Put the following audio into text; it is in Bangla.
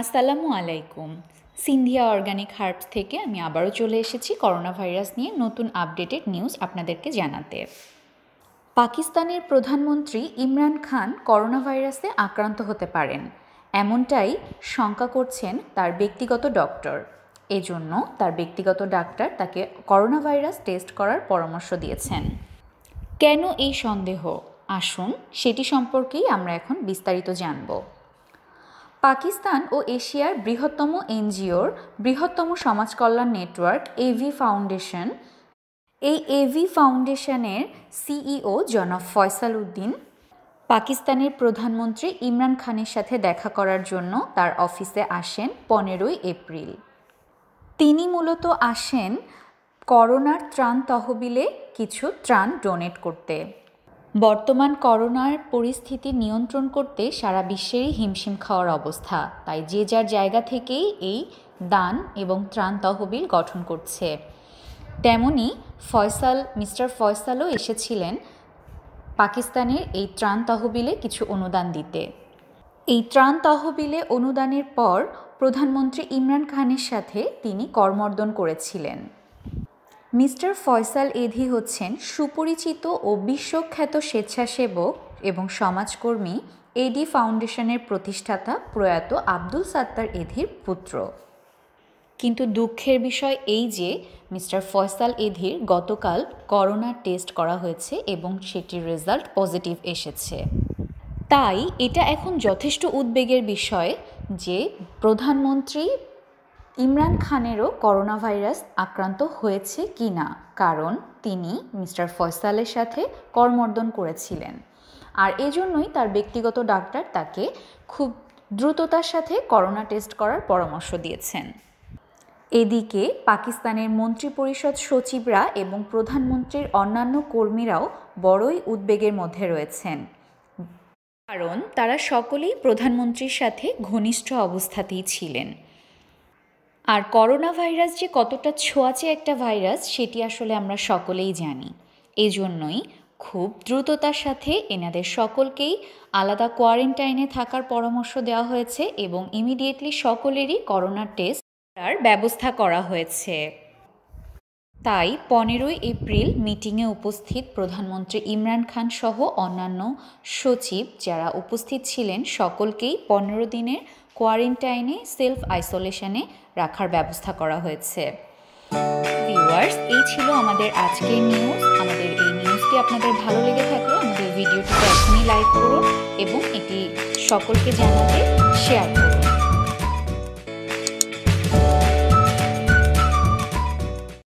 আসসালামু আলাইকুম সিন্ধিয়া অর্গানিক হার্বস থেকে আমি আবারও চলে এসেছি করোনা ভাইরাস নিয়ে নতুন আপডেটেড নিউজ আপনাদেরকে জানাতে পাকিস্তানের প্রধানমন্ত্রী ইমরান খান করোনা ভাইরাসে আক্রান্ত হতে পারেন এমনটাই শঙ্কা করছেন তার ব্যক্তিগত ডক্টর এজন্য তার ব্যক্তিগত ডাক্তার তাকে করোনা ভাইরাস টেস্ট করার পরামর্শ দিয়েছেন কেন এই সন্দেহ আসুন সেটি সম্পর্কেই আমরা এখন বিস্তারিত জানবো পাকিস্তান ও এশিয়ার বৃহত্তম এনজিওর বৃহত্তম সমাজকল্যাণ নেটওয়ার্ক এভি ফাউন্ডেশন এই এভি ফাউন্ডেশনের সিইও জনাব ফয়সাল উদ্দিন পাকিস্তানের প্রধানমন্ত্রী ইমরান খানের সাথে দেখা করার জন্য তার অফিসে আসেন পনেরোই এপ্রিল তিনি মূলত আসেন করোনার ত্রাণ তহবিলে কিছু ত্রাণ ডোনেট করতে বর্তমান করোনার পরিস্থিতি নিয়ন্ত্রণ করতে সারা বিশ্বেরই হিমশিম খাওয়ার অবস্থা তাই যে যার জায়গা থেকেই এই দান এবং ত্রাণ তহবিল গঠন করছে তেমনি ফয়সাল মিস্টার ফয়সালও এসেছিলেন পাকিস্তানের এই ত্রাণ তহবিলে কিছু অনুদান দিতে এই ত্রাণ তহবিলে অনুদানের পর প্রধানমন্ত্রী ইমরান খানের সাথে তিনি কর্মর্দন করেছিলেন মিস্টার ফয়সাল এধি হচ্ছেন সুপরিচিত ও বিশ্বখ্যাত স্বেচ্ছাসেবক এবং সমাজকর্মী এডি ফাউন্ডেশনের প্রতিষ্ঠাতা প্রয়াত আব্দুল সাত্তার এধির পুত্র কিন্তু দুঃখের বিষয় এই যে মিস্টার ফয়সাল এধির গতকাল করোনা টেস্ট করা হয়েছে এবং সেটির রেজাল্ট পজিটিভ এসেছে তাই এটা এখন যথেষ্ট উদ্বেগের বিষয় যে প্রধানমন্ত্রী ইমরান খানেরও করোনা ভাইরাস আক্রান্ত হয়েছে কি না কারণ তিনি মিস্টার ফয়সালের সাথে কর্মর্দন করেছিলেন আর এজন্যই তার ব্যক্তিগত ডাক্তার তাকে খুব দ্রুততার সাথে করোনা টেস্ট করার পরামর্শ দিয়েছেন এদিকে পাকিস্তানের মন্ত্রিপরিষদ সচিবরা এবং প্রধানমন্ত্রীর অন্যান্য কর্মীরাও বড়ই উদ্বেগের মধ্যে রয়েছেন কারণ তারা সকলেই প্রধানমন্ত্রীর সাথে ঘনিষ্ঠ অবস্থাতেই ছিলেন আর করোনা ভাইরাস যে কতটা ছোঁয়াচে একটা ভাইরাস সেটি আসলে আমরা সকলেই জানি এজন্যই খুব দ্রুততার সাথে এনাদের সকলকেই আলাদা কোয়ারেন্টাইনে থাকার পরামর্শ দেওয়া হয়েছে এবং ইমিডিয়েটলি সকলেরই করোনা টেস্ট করার ব্যবস্থা করা হয়েছে তাই পনেরোই এপ্রিল মিটিংয়ে উপস্থিত প্রধানমন্ত্রী ইমরান খান সহ অন্যান্য সচিব যারা উপস্থিত ছিলেন সকলকেই পনেরো দিনের কোয়ারেন্টাইনে সেলফ আইসোলেশনে রাখার ব্যবস্থা করা হয়েছে ভিউয়ার্স এই ছিল আমাদের আজকের নিউজ আমাদের এই নিউজটি আপনাদের ভালো লেগে থাকলে আমাদের ভিডিওটিকে এখনই লাইক করুন এবং এটি সকলকে জানাতে শেয়ার